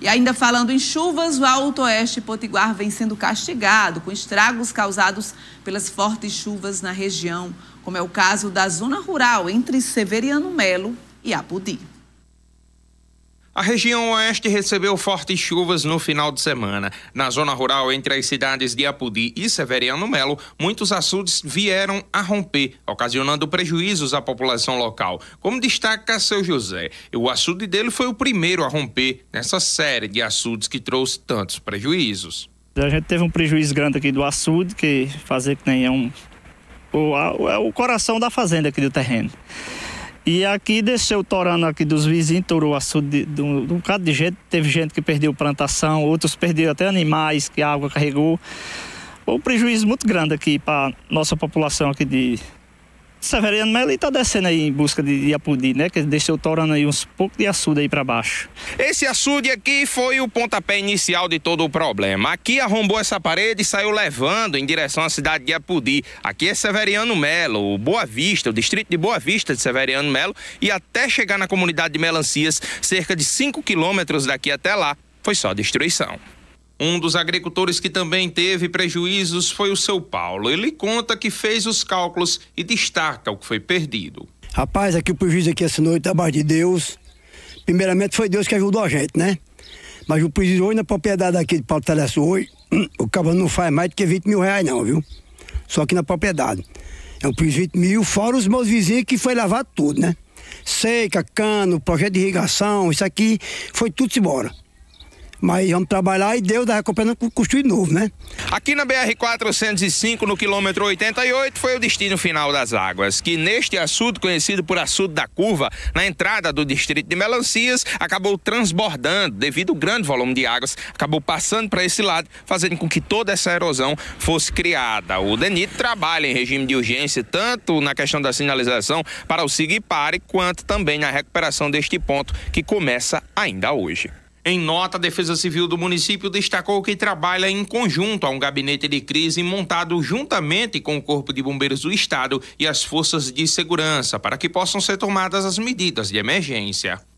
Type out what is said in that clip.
E ainda falando em chuvas, o Alto Oeste Potiguar vem sendo castigado com estragos causados pelas fortes chuvas na região, como é o caso da zona rural entre Severiano Melo e Apudi. A região oeste recebeu fortes chuvas no final de semana. Na zona rural, entre as cidades de Apudi e Severiano Melo, muitos açudes vieram a romper, ocasionando prejuízos à população local, como destaca seu José. O açude dele foi o primeiro a romper nessa série de açudes que trouxe tantos prejuízos. A gente teve um prejuízo grande aqui do açude, que fazer que nem é um. O, é o coração da fazenda aqui do terreno. E aqui desceu torando aqui dos vizinhos, torou açude de, um, de um bocado de gente. Teve gente que perdeu plantação, outros perderam até animais que a água carregou. Foi um prejuízo muito grande aqui para nossa população aqui de Severiano Melo e tá descendo aí em busca de, de Apudi, né? Que deixou torando aí uns pouco de açude aí para baixo. Esse açude aqui foi o pontapé inicial de todo o problema. Aqui arrombou essa parede e saiu levando em direção à cidade de Apudi. Aqui é Severiano Melo, o Boa Vista, o distrito de Boa Vista de Severiano Melo e até chegar na comunidade de Melancias, cerca de 5 quilômetros daqui até lá, foi só destruição. Um dos agricultores que também teve prejuízos foi o seu Paulo. Ele conta que fez os cálculos e destaca o que foi perdido. Rapaz, aqui o prejuízo aqui essa noite é mais de Deus. Primeiramente foi Deus que ajudou a gente, né? Mas o prejuízo hoje na propriedade aqui de Paulo Telesso hoje, hum, o cabo não faz mais do que 20 mil reais não, viu? Só aqui na propriedade. É um prejuízo de 20 mil, fora os meus vizinhos que foi lavar tudo, né? Seca, cano, projeto de irrigação, isso aqui foi tudo embora. Mas vamos trabalhar e Deus da tá recompensa com construir novo, né? Aqui na BR-405, no quilômetro 88, foi o destino final das águas, que neste açude, conhecido por açude da curva, na entrada do distrito de Melancias, acabou transbordando devido ao grande volume de águas, acabou passando para esse lado, fazendo com que toda essa erosão fosse criada. O DENIT trabalha em regime de urgência, tanto na questão da sinalização para o Sigue quanto também na recuperação deste ponto, que começa ainda hoje. Em nota, a Defesa Civil do município destacou que trabalha em conjunto a um gabinete de crise montado juntamente com o Corpo de Bombeiros do Estado e as forças de segurança para que possam ser tomadas as medidas de emergência.